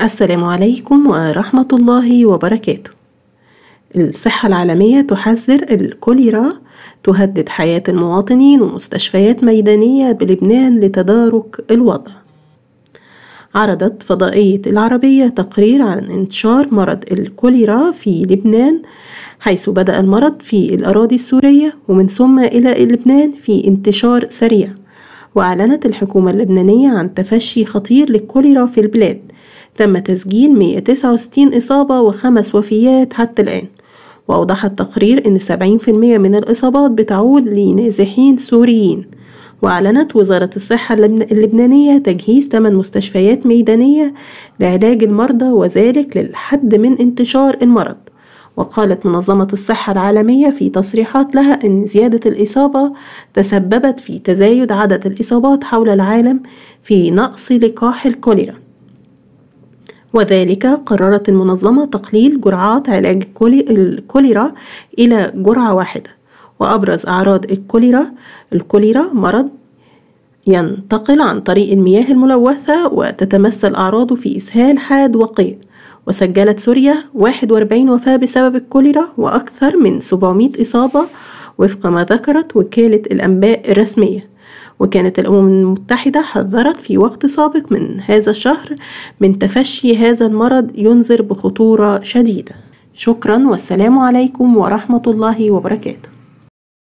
السلام عليكم ورحمة الله وبركاته الصحة العالمية تحذر الكوليرا تهدد حياة المواطنين ومستشفيات ميدانية بلبنان لتدارك الوضع عرضت فضائية العربية تقرير عن انتشار مرض الكوليرا في لبنان حيث بدأ المرض في الأراضي السورية ومن ثم إلى لبنان في انتشار سريع وأعلنت الحكومة اللبنانية عن تفشي خطير للكوليرا في البلاد تم تسجيل 169 إصابة وخمس وفيات حتى الآن وأوضح التقرير أن 70% من الإصابات بتعود لنازحين سوريين وأعلنت وزارة الصحة اللبنانية تجهيز 8 مستشفيات ميدانية لعلاج المرضى وذلك للحد من انتشار المرض وقالت منظمة الصحة العالمية في تصريحات لها أن زيادة الإصابة تسببت في تزايد عدد الإصابات حول العالم في نقص لقاح الكوليرا وذلك قررت المنظمة تقليل جرعات علاج الكوليرا إلى جرعة واحدة وأبرز أعراض الكوليرا الكوليرا مرض ينتقل عن طريق المياه الملوثة وتتمثل أعراضه في إسهال حاد وقيء وسجلت سوريا 41 وفاة بسبب الكوليرا وأكثر من 700 إصابة وفق ما ذكرت وكالة الأنباء الرسمية وكانت الأمم المتحدة حذرت في وقت سابق من هذا الشهر من تفشي هذا المرض ينذر بخطورة شديدة شكرا والسلام عليكم ورحمة الله وبركاته